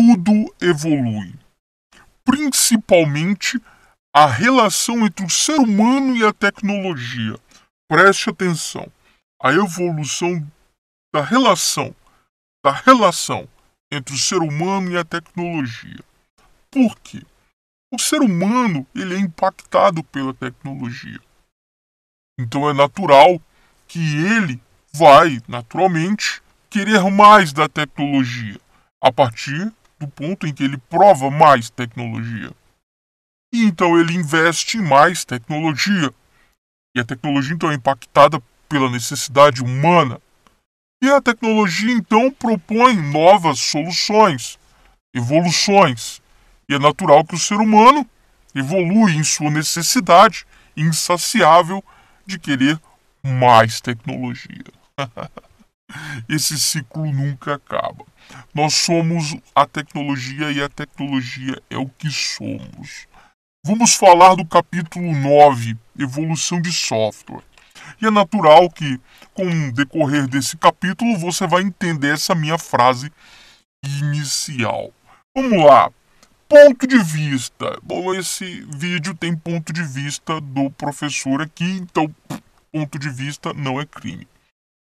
tudo evolui, principalmente a relação entre o ser humano e a tecnologia. Preste atenção. A evolução da relação, da relação entre o ser humano e a tecnologia. Por quê? O ser humano ele é impactado pela tecnologia. Então é natural que ele vai, naturalmente, querer mais da tecnologia a partir do ponto em que ele prova mais tecnologia. E então ele investe mais tecnologia. E a tecnologia então é impactada pela necessidade humana. E a tecnologia então propõe novas soluções, evoluções. E é natural que o ser humano evolui em sua necessidade insaciável de querer mais tecnologia. Esse ciclo nunca acaba. Nós somos a tecnologia e a tecnologia é o que somos. Vamos falar do capítulo 9, evolução de software. E é natural que, com o decorrer desse capítulo, você vai entender essa minha frase inicial. Vamos lá. Ponto de vista. Bom, esse vídeo tem ponto de vista do professor aqui, então ponto de vista não é crime.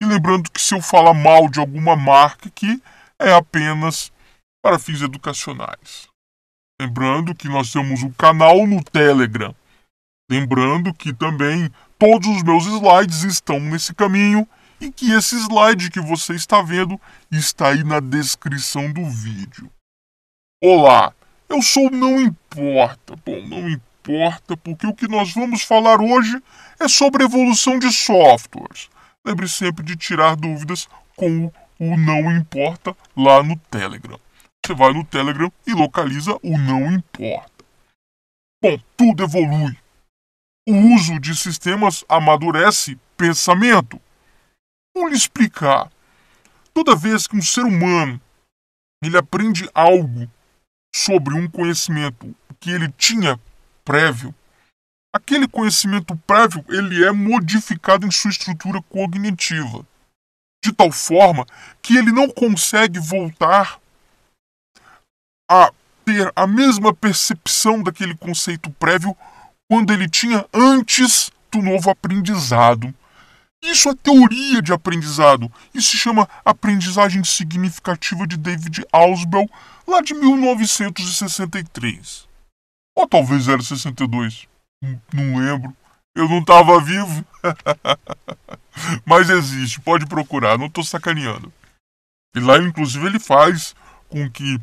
E lembrando que se eu falar mal de alguma marca aqui, é apenas para fins educacionais. Lembrando que nós temos um canal no Telegram. Lembrando que também todos os meus slides estão nesse caminho e que esse slide que você está vendo está aí na descrição do vídeo. Olá, eu sou Não Importa. Bom, não importa, porque o que nós vamos falar hoje é sobre evolução de softwares. Lembre sempre de tirar dúvidas com o o Não Importa lá no Telegram. Você vai no Telegram e localiza o Não Importa. Bom, tudo evolui. O uso de sistemas amadurece pensamento. Vou lhe explicar. Toda vez que um ser humano ele aprende algo sobre um conhecimento que ele tinha prévio, aquele conhecimento prévio ele é modificado em sua estrutura cognitiva de tal forma que ele não consegue voltar a ter a mesma percepção daquele conceito prévio quando ele tinha antes do novo aprendizado. Isso é teoria de aprendizado. Isso se chama aprendizagem significativa de David Ausbell, lá de 1963. Ou talvez era 62, não lembro. Eu não estava vivo. Mas existe, pode procurar, não estou sacaneando. E lá, inclusive, ele faz com que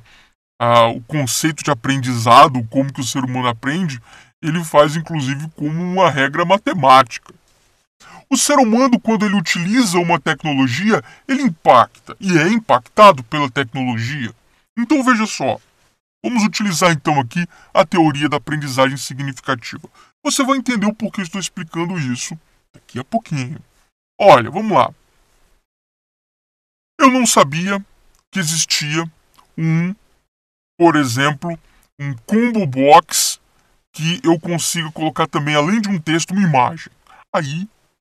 ah, o conceito de aprendizado, como que o ser humano aprende, ele faz, inclusive, como uma regra matemática. O ser humano, quando ele utiliza uma tecnologia, ele impacta e é impactado pela tecnologia. Então veja só, vamos utilizar então aqui a teoria da aprendizagem significativa. Você vai entender o porquê estou explicando isso daqui a pouquinho. Olha, vamos lá. Eu não sabia que existia um, por exemplo, um combo box que eu consiga colocar também, além de um texto, uma imagem. Aí,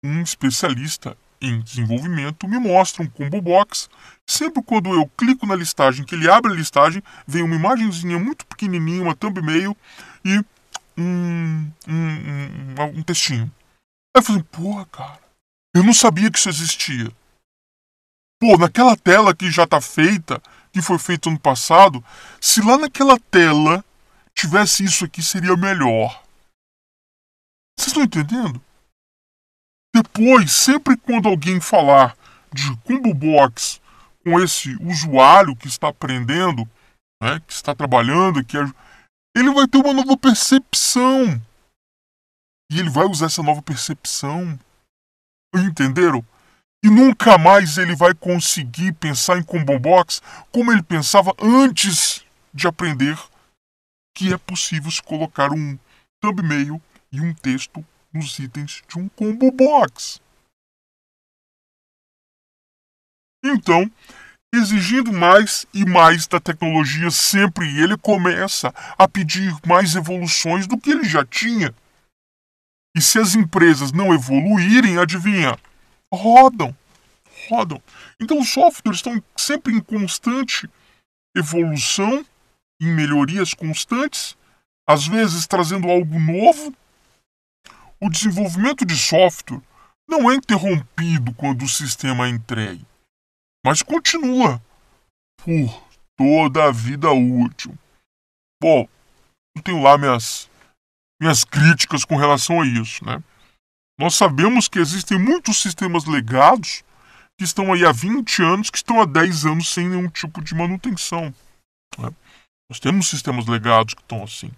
um especialista em desenvolvimento me mostra um combo box. Sempre quando eu clico na listagem, que ele abre a listagem, vem uma imagenzinha muito pequenininha, uma thumbnail, e um, um, um, um textinho. Aí eu falei, porra, cara, eu não sabia que isso existia. Pô, naquela tela que já tá feita, que foi feita ano passado, se lá naquela tela tivesse isso aqui, seria melhor. Vocês estão entendendo? Depois, sempre quando alguém falar de combo box com esse usuário que está aprendendo, né, que está trabalhando, que é ele vai ter uma nova percepção. E ele vai usar essa nova percepção. Entenderam? E nunca mais ele vai conseguir pensar em combo box como ele pensava antes de aprender que é possível se colocar um thumbnail e um texto nos itens de um combo box. Então, exigindo mais e mais da tecnologia sempre, e ele começa a pedir mais evoluções do que ele já tinha. E se as empresas não evoluírem, adivinha? Rodam, rodam. Então os softwares estão sempre em constante evolução, em melhorias constantes, às vezes trazendo algo novo. O desenvolvimento de software não é interrompido quando o sistema é entregue mas continua por toda a vida útil. Bom, eu tenho lá minhas, minhas críticas com relação a isso, né? Nós sabemos que existem muitos sistemas legados que estão aí há 20 anos, que estão há 10 anos sem nenhum tipo de manutenção. Né? Nós temos sistemas legados que estão assim.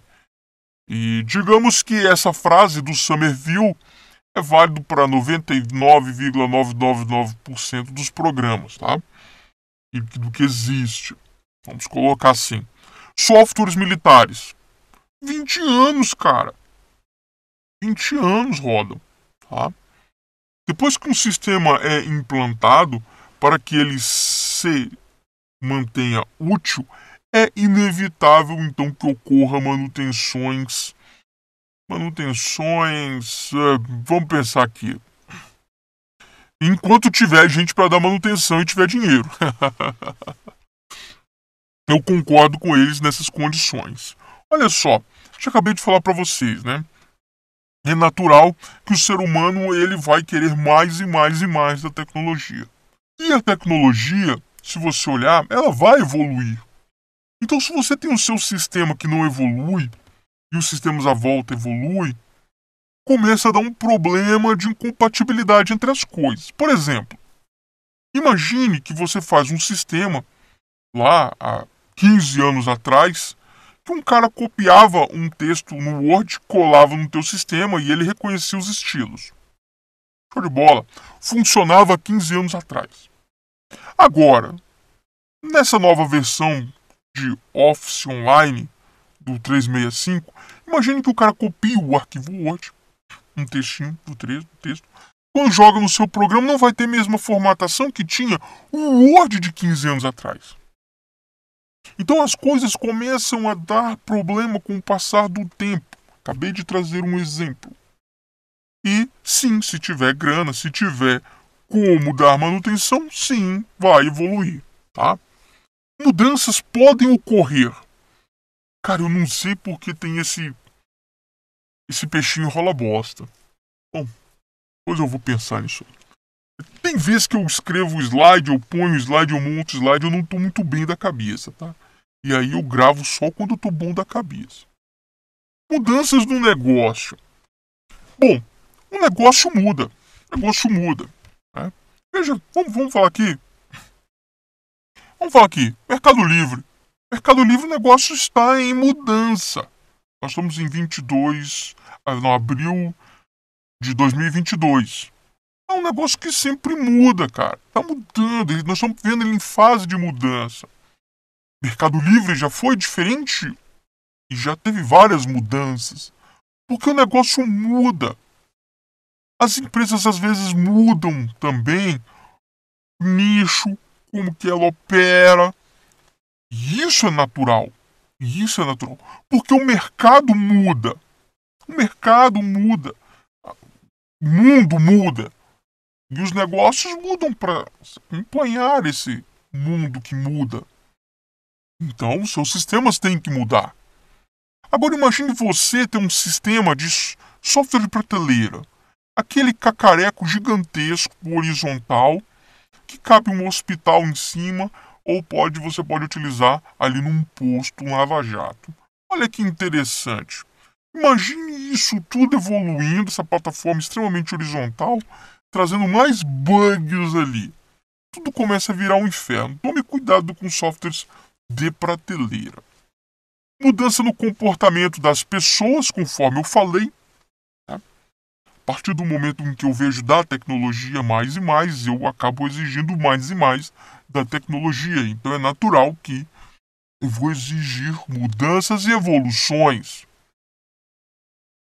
E digamos que essa frase do Somerville é válido para 99,999% dos programas, tá? E do que existe. Vamos colocar assim. Softwares militares. 20 anos, cara. 20 anos rodam, tá? Depois que um sistema é implantado, para que ele se mantenha útil, é inevitável então que ocorra manutenções manutenções. É, vamos pensar aqui. Enquanto tiver gente para dar manutenção e tiver dinheiro. Eu concordo com eles nessas condições. Olha só, já acabei de falar para vocês, né? É natural que o ser humano ele vai querer mais e mais e mais da tecnologia. E a tecnologia, se você olhar, ela vai evoluir. Então, se você tem o seu sistema que não evolui, e os sistemas à volta evoluem, começa a dar um problema de incompatibilidade entre as coisas. Por exemplo, imagine que você faz um sistema lá há 15 anos atrás que um cara copiava um texto no Word, colava no teu sistema e ele reconhecia os estilos. Show de bola. Funcionava 15 anos atrás. Agora, nessa nova versão de Office Online, do 365, imagine que o cara copie o arquivo Word, um textinho do, 3, do texto, quando joga no seu programa não vai ter a mesma formatação que tinha o Word de 15 anos atrás. Então as coisas começam a dar problema com o passar do tempo. Acabei de trazer um exemplo. E sim, se tiver grana, se tiver como dar manutenção, sim, vai evoluir, tá? Mudanças podem ocorrer, Cara, eu não sei porque tem esse. Esse peixinho rola bosta. Bom, depois eu vou pensar nisso Tem vezes que eu escrevo slide, eu ponho slide, eu monto slide, eu não tô muito bem da cabeça, tá? E aí eu gravo só quando eu tô bom da cabeça. Mudanças no negócio. Bom, o negócio muda. O negócio muda. Né? Veja, vamos, vamos falar aqui. Vamos falar aqui. Mercado Livre. Mercado é Livre, o negócio está em mudança. Nós estamos em 22, ah, no abril de 2022. É um negócio que sempre muda, cara. Tá mudando, nós estamos vendo ele em fase de mudança. Mercado Livre já foi diferente e já teve várias mudanças. Porque o negócio muda. As empresas às vezes mudam também nicho, como que ela opera, e isso é natural. E isso é natural. Porque o mercado muda. O mercado muda. O mundo muda. E os negócios mudam para acompanhar esse mundo que muda. Então, seus sistemas têm que mudar. Agora imagine você ter um sistema de software de prateleira. Aquele cacareco gigantesco horizontal que cabe um hospital em cima, ou pode você pode utilizar ali num posto, um lava-jato. Olha que interessante. Imagine isso tudo evoluindo, essa plataforma extremamente horizontal, trazendo mais bugs ali. Tudo começa a virar um inferno. Tome cuidado com softwares de prateleira. Mudança no comportamento das pessoas, conforme eu falei, a partir do momento em que eu vejo da tecnologia mais e mais, eu acabo exigindo mais e mais da tecnologia. Então é natural que eu vou exigir mudanças e evoluções.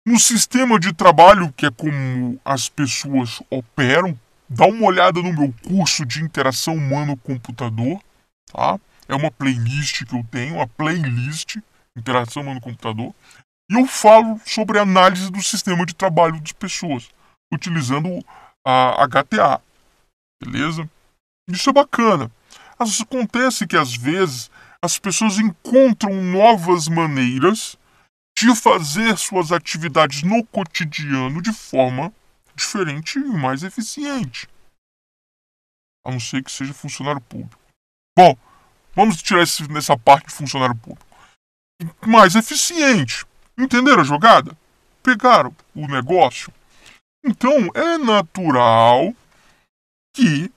No sistema de trabalho, que é como as pessoas operam, dá uma olhada no meu curso de interação humano-computador, tá? É uma playlist que eu tenho, a playlist interação humano-computador. E eu falo sobre análise do sistema de trabalho das pessoas, utilizando a HTA. Beleza? Isso é bacana. As, acontece que às vezes as pessoas encontram novas maneiras de fazer suas atividades no cotidiano de forma diferente e mais eficiente. A não ser que seja funcionário público. Bom, vamos tirar esse, nessa parte de funcionário público. Mais eficiente. Entenderam a jogada? Pegaram o negócio? Então é natural que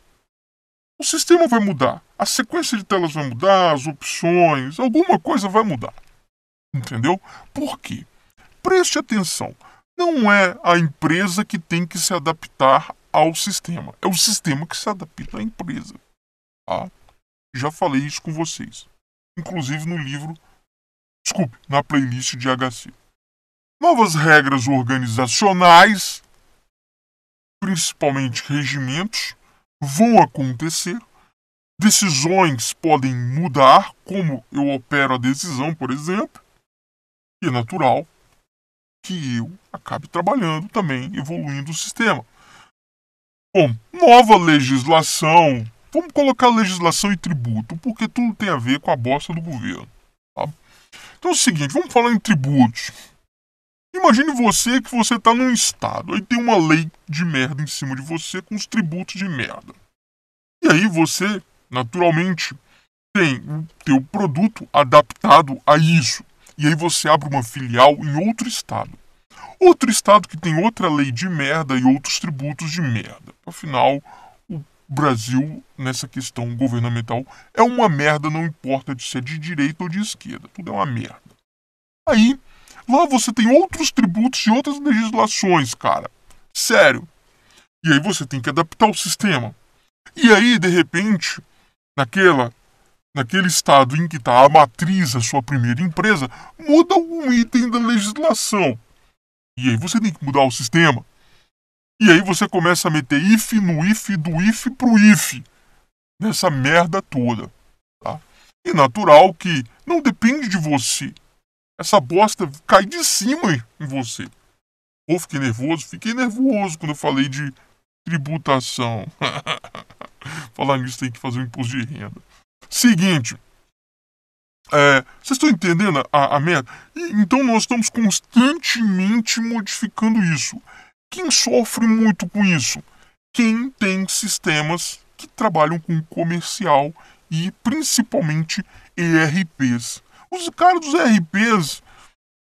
o sistema vai mudar. A sequência de telas vai mudar, as opções, alguma coisa vai mudar. Entendeu? Por quê? Preste atenção. Não é a empresa que tem que se adaptar ao sistema. É o sistema que se adapta à empresa. Ah, já falei isso com vocês. Inclusive no livro Desculpe, na playlist de HC. Novas regras organizacionais, principalmente regimentos, vão acontecer. Decisões podem mudar, como eu opero a decisão, por exemplo. E é natural que eu acabe trabalhando também, evoluindo o sistema. Bom, nova legislação. Vamos colocar legislação e tributo, porque tudo tem a ver com a bosta do governo. Tá? Então é o seguinte, vamos falar em tributos. Imagine você que você está num estado, aí tem uma lei de merda em cima de você com os tributos de merda. E aí você, naturalmente, tem o teu produto adaptado a isso. E aí você abre uma filial em outro estado. Outro estado que tem outra lei de merda e outros tributos de merda. Afinal, Brasil, nessa questão governamental, é uma merda, não importa de ser de direita ou de esquerda, tudo é uma merda. Aí, lá você tem outros tributos e outras legislações, cara. Sério. E aí você tem que adaptar o sistema. E aí, de repente, naquela naquele estado em que está a matriz, a sua primeira empresa, muda um item da legislação. E aí você tem que mudar o sistema. E aí você começa a meter if no if, do if pro if. Nessa merda toda. Tá? E natural que não depende de você. Essa bosta cai de cima em você. Ou fiquei nervoso? Fiquei nervoso quando eu falei de tributação. Falar nisso tem que fazer um imposto de renda. Seguinte. É, vocês estão entendendo a, a E, então nós estamos constantemente modificando isso. Quem sofre muito com isso? Quem tem sistemas que trabalham com comercial e principalmente ERPs. Os caras dos ERPs,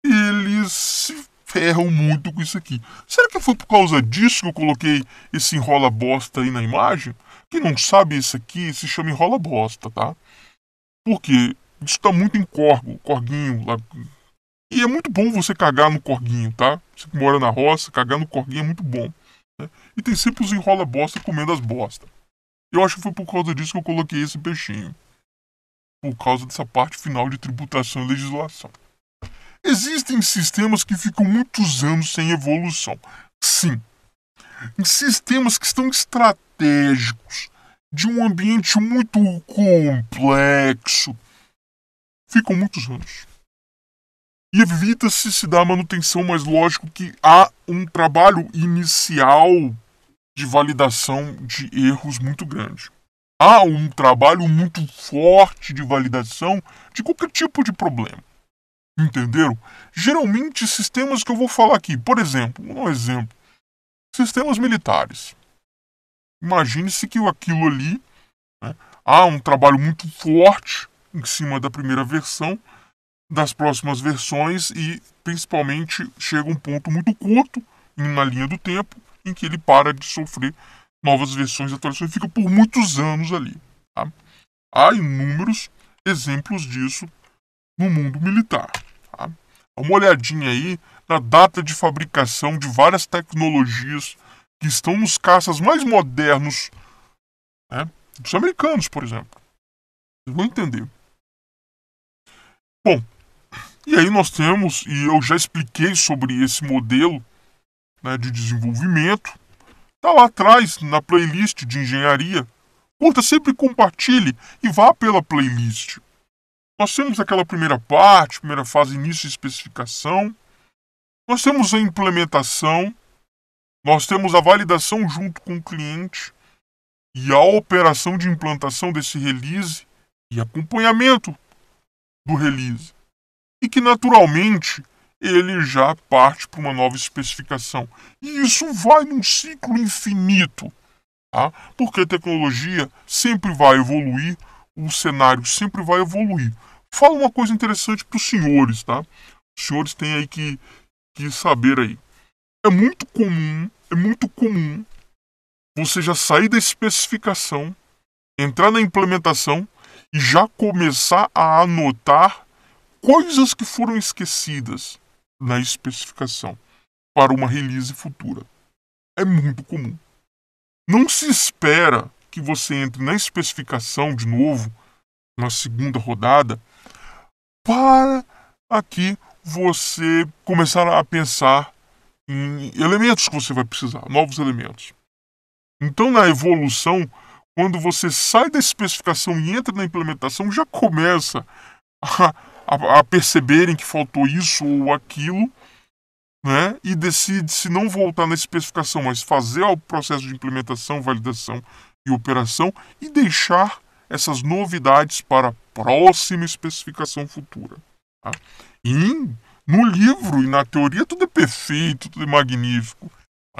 eles se ferram muito com isso aqui. Será que foi por causa disso que eu coloquei esse enrola bosta aí na imagem? Quem não sabe isso aqui se chama enrola bosta, tá? Porque isso está muito em corgo, corguinho, lá, e é muito bom você cagar no corguinho, tá? Você que mora na roça, cagar no corguinho é muito bom. Né? E tem sempre os enrola bosta comendo as bostas. Eu acho que foi por causa disso que eu coloquei esse peixinho. Por causa dessa parte final de tributação e legislação. Existem sistemas que ficam muitos anos sem evolução. Sim. Em sistemas que estão estratégicos, de um ambiente muito complexo, ficam muitos anos e evita-se se dar manutenção, mas lógico que há um trabalho inicial de validação de erros muito grande. Há um trabalho muito forte de validação de qualquer tipo de problema. Entenderam? Geralmente, sistemas que eu vou falar aqui, por exemplo, um exemplo: sistemas militares. Imagine-se que aquilo ali né, há um trabalho muito forte em cima da primeira versão das próximas versões e principalmente chega um ponto muito curto na linha do tempo em que ele para de sofrer novas versões e atualizações fica por muitos anos ali. Tá? Há inúmeros exemplos disso no mundo militar. Tá? Dá uma olhadinha aí na data de fabricação de várias tecnologias que estão nos caças mais modernos né, dos americanos, por exemplo. Vocês vão entender. Bom, e aí nós temos, e eu já expliquei sobre esse modelo né, de desenvolvimento, está lá atrás na playlist de engenharia. Curta, sempre compartilhe e vá pela playlist. Nós temos aquela primeira parte, primeira fase, início e especificação. Nós temos a implementação. Nós temos a validação junto com o cliente e a operação de implantação desse release e acompanhamento do release e que naturalmente ele já parte para uma nova especificação. E isso vai num ciclo infinito, tá? porque a tecnologia sempre vai evoluir, o cenário sempre vai evoluir. Fala uma coisa interessante para os senhores, tá? Os senhores têm aí que, que saber aí. É muito comum, é muito comum você já sair da especificação, entrar na implementação e já começar a anotar coisas que foram esquecidas na especificação para uma release futura. É muito comum. Não se espera que você entre na especificação de novo na segunda rodada para aqui você começar a pensar em elementos que você vai precisar, novos elementos. Então, na evolução, quando você sai da especificação e entra na implementação, já começa a a, a perceberem que faltou isso ou aquilo, né? E decide se não voltar na especificação, mas fazer o processo de implementação, validação e operação e deixar essas novidades para a próxima especificação futura. Tá? E no livro e na teoria tudo é perfeito, tudo é magnífico.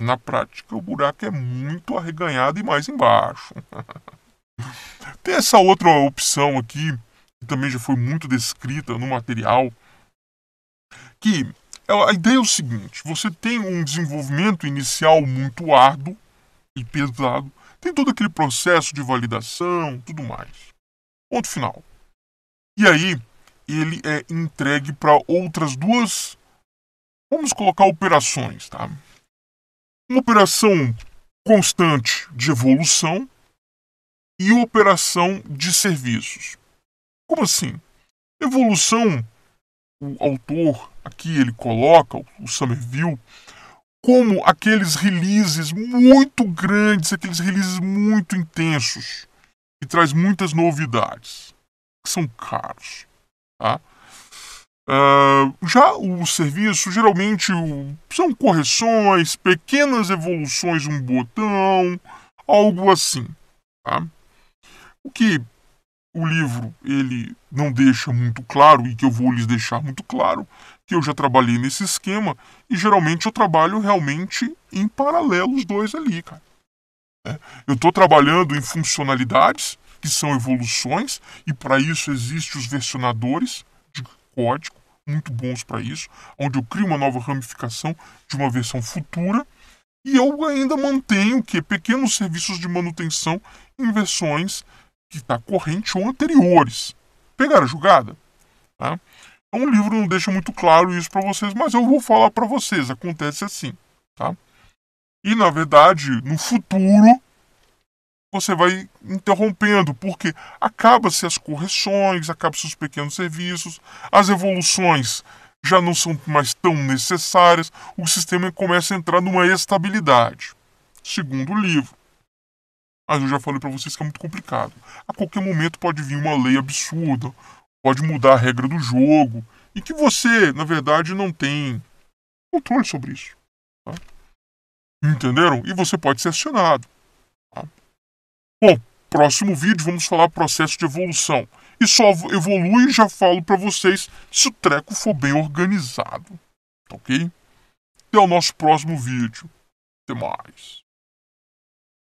Na prática o buraco é muito arreganhado e mais embaixo. Tem essa outra opção aqui também já foi muito descrita no material, que é, a ideia é o seguinte: você tem um desenvolvimento inicial muito árduo e pesado, tem todo aquele processo de validação, tudo mais. Ponto final. E aí ele é entregue para outras duas, vamos colocar operações, tá? Uma operação constante de evolução e operação de serviços. Como assim? Evolução, o autor aqui ele coloca, o View como aqueles releases muito grandes, aqueles releases muito intensos, que traz muitas novidades, que são caros. Tá? Uh, já o serviço, geralmente, são correções, pequenas evoluções, um botão, algo assim. Tá? O que o livro ele não deixa muito claro e que eu vou lhes deixar muito claro que eu já trabalhei nesse esquema e geralmente eu trabalho realmente em paralelo os dois ali, cara. É, eu estou trabalhando em funcionalidades que são evoluções e para isso existem os versionadores de código muito bons para isso, onde eu crio uma nova ramificação de uma versão futura e eu ainda mantenho que pequenos serviços de manutenção em versões que está corrente ou anteriores. Pegaram a jogada? Tá? Então o livro não deixa muito claro isso para vocês, mas eu vou falar para vocês, acontece assim, tá? E na verdade, no futuro você vai interrompendo, porque acaba-se as correções, acabam-se os pequenos serviços, as evoluções já não são mais tão necessárias, o sistema começa a entrar numa estabilidade. Segundo o livro, mas ah, eu já falei para vocês que é muito complicado. A qualquer momento pode vir uma lei absurda, pode mudar a regra do jogo, e que você, na verdade, não tem controle sobre isso. Tá? Entenderam? E você pode ser acionado. Tá? Bom, próximo vídeo vamos falar processo de evolução. E só evolui e já falo para vocês se o treco for bem organizado. Tá ok? Até o nosso próximo vídeo. Até mais.